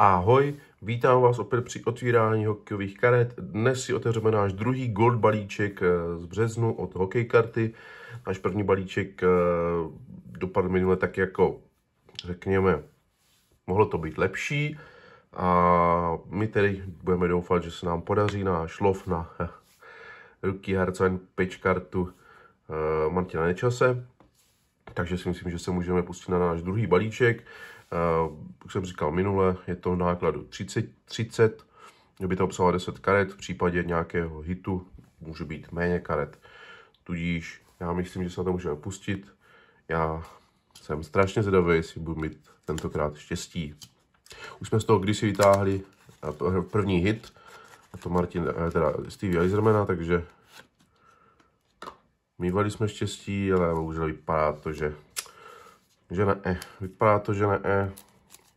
Ahoj, vítám vás opět při otvírání hokejových karet. Dnes si otevřeme náš druhý gold balíček eh, z březnu od hokejkarty. Náš první balíček eh, dopadl minule tak jako, řekněme, mohlo to být lepší. A my tedy budeme doufat, že se nám podaří náš lov na eh, ruky pitch kartu Martina Nečase. Takže si myslím, že se můžeme pustit na náš druhý balíček. Eh, jak jsem říkal minule, je to nákladu 30, 30 by to obsahovalo 10 karet, v případě nějakého hitu může být méně karet. Tudíž já myslím, že se na to můžeme pustit. Já jsem strašně zvědavý, jestli budu mít tentokrát štěstí. Už jsme z toho kdysi vytáhli eh, první hit, a to Martin, eh, teda Steve Eisermana, takže mývali jsme štěstí, ale bohužel vypadá to, že že ne E. Vypadá to, že ne E,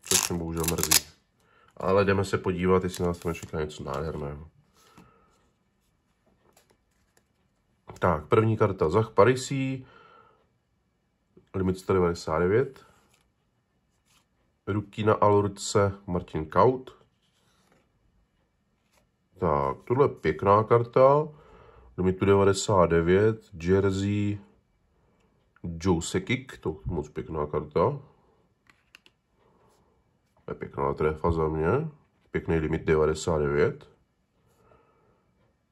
což mě bohužel mrzí. Ale jdeme se podívat, jestli nás tam čeká něco nádherného. Tak, první karta Zach Parisi, limit 199, ruky na Alurce Martin Kaut. Tak, tohle je pěkná karta, limitu 99, jersey Josekik, to moc pěkná karta. Je pěkná trefa za mě. Pěkný limit 99.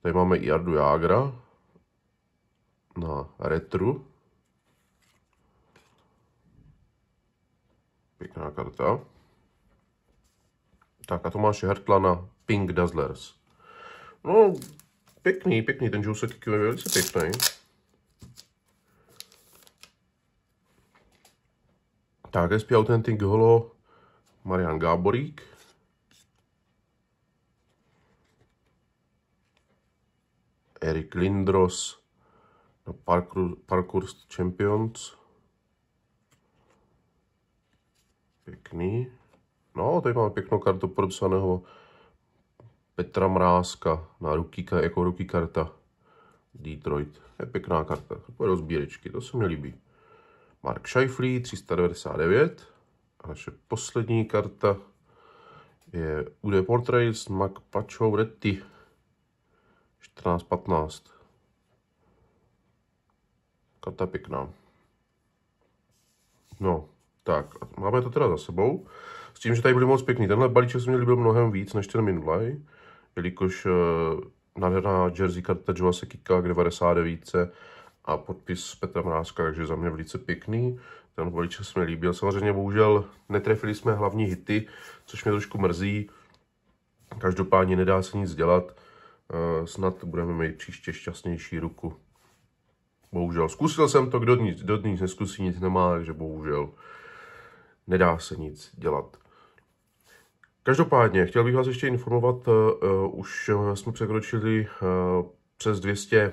Tady máme Jardu Jágra na retru. Pěkná karta. Tak a Tomáše Hertla na Pink Dazzlers. No, pěkný, pěkný, ten Josekik je velice pěkný. Tak, SP Authentic Holo, Marian Gáborík. Erik Lindros na no, Parkour, Parkour Champions. Pěkný. No, tady máme pěknou kartu podepsaného Petra Mrázka na ruky, jako ruky karta Detroit. Je pěkná karta, takové rozbírečky, to se mi líbí. Mark Scheifley 399 a naše poslední karta je UD Portraits Mac Pacho Retty 1415. Karta pěkná. No, tak, máme to teda za sebou. S tím, že tady byly moc pěkný. Tenhle balíček se mi líbil mnohem víc než ten minulý, jelikož uh, nádherná jersey karta Joe Sekika k 99 a podpis Petra Mrázka, takže za mě velice pěkný. Ten volič se mi líbil. Samozřejmě bohužel netrefili jsme hlavní hity, což mě trošku mrzí. Každopádně nedá se nic dělat. Eh, snad budeme mít příště šťastnější ruku. Bohužel. Zkusil jsem to, kdo nic, kdo nic neskusí, nic nemá, takže bohužel nedá se nic dělat. Každopádně, chtěl bych vás ještě informovat, uh, už eh, jsme překročili uh, přes 200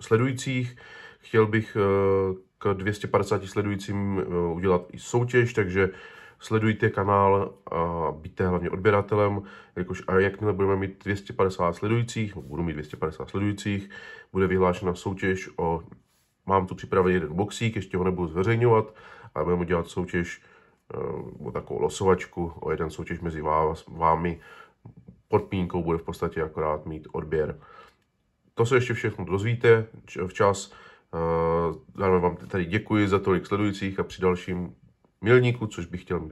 sledujících. Chtěl bych eh, k 250 sledujícím eh, udělat i soutěž, takže sledujte kanál a buďte hlavně odběratelem, jakož a jakmile budeme mít 250 sledujících, budu mít 250 sledujících, bude vyhlášena soutěž o, mám tu připravený jeden boxík, ještě ho nebudu zveřejňovat, ale budeme dělat soutěž eh, o takovou losovačku, o jeden soutěž mezi vámi, podmínkou bude v podstatě akorát mít odběr. To se ještě všechno dozvíte včas. Eh, zároveň vám tady děkuji za tolik sledujících a při dalším milníku, což bych chtěl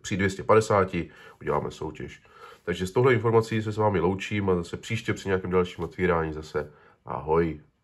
při 250, uděláme soutěž. Takže s tohle informací se s vámi loučím a zase příště při nějakém dalším otvírání zase ahoj.